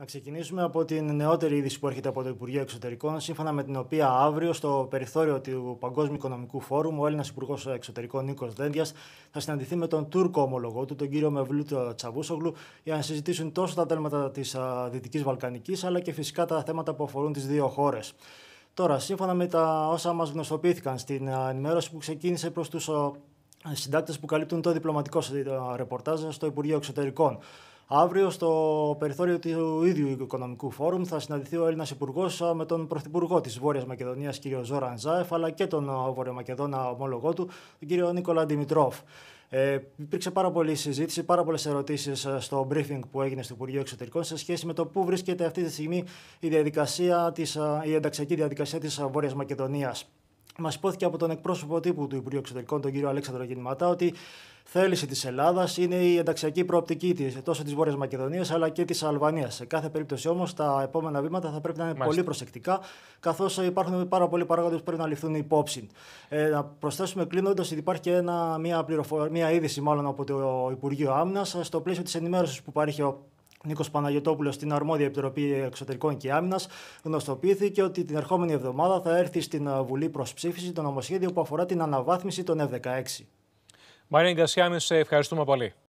Να ξεκινήσουμε από την νεότερη είδηση που έρχεται από το Υπουργείο Εξωτερικών, σύμφωνα με την οποία αύριο στο περιθώριο του Παγκόσμιου Οικονομικού Φόρουμ, ο Έλληνας Υπουργός Εξωτερικών Νίκος Δέντια θα συναντηθεί με τον Τούρκο ομολογό του, τον κύριο Μευλούτο Τσαβούσογλου, για να συζητήσουν τόσο τα θέματα τη Δυτικής Βαλκανικής, αλλά και φυσικά τα θέματα που αφορούν τις δύο χώρες. Τώρα, σύμφωνα με τα όσα μας γνωστοποιήθηκαν στην ενημέρωση που ξεκίνησε προς τους συντάκτες που καλύπτουν το διπλωματικό ρεπορτάζ στο Υπουργείο Εξωτερικών. Αύριο στο περιθώριο του ίδιου Οικονομικού Φόρουμ θα συναντηθεί ο Έλληνας Υπουργός με τον Πρωθυπουργό της Βόρειας Μακεδονίας, κ. Ζόραν Ζάεφ, αλλά και τον Βόρειο Μακεδόνα ομόλογό του, τον κ. Νίκολα Ντιμητρόφ. Ε, υπήρξε πάρα πολλή συζήτηση, πάρα πολλές ερωτήσεις στο briefing που έγινε στο Υπουργείο Εξωτερικών σε σχέση με το πού βρίσκεται αυτή τη στιγμή η, διαδικασία της, η ενταξιακή διαδικασία της Βόρειας Μακεδονίας. Μας υπόθηκε από τον εκπρόσωπο τύπου του Υπουργείου Εξωτερικών, τον κύριο Αλέξανδρο Γεννηματά, ότι θέληση της Ελλάδας είναι η ενταξιακή προοπτική της τόσο της Βόρειας Μακεδονίας αλλά και της Αλβανίας. Σε κάθε περίπτωση όμως τα επόμενα βήματα θα πρέπει να είναι Μάλιστα. πολύ προσεκτικά, καθώς υπάρχουν πάρα πολλοί παράγοντες που πρέπει να ληφθούν υπόψη. Ε, να προσθέσουμε κλείνοντας ότι υπάρχει και ένα, μια, πληροφορία, μια είδηση μάλλον από το Υπουργείο Άμυνας στο πλαίσιο της ενημέρωσης που υπάρχει ο Νίκος Παναγιοτόπουλος στην αρμόδια Επιτροπή Εξωτερικών και Άμυνας, γνωστοποιήθηκε ότι την ερχόμενη εβδομάδα θα έρθει στην Βουλή προς ψήφιση το νομοσχέδιο που αφορά την αναβάθμιση των F-16. Μαρία Γκασιάμι, σε ευχαριστούμε πολύ.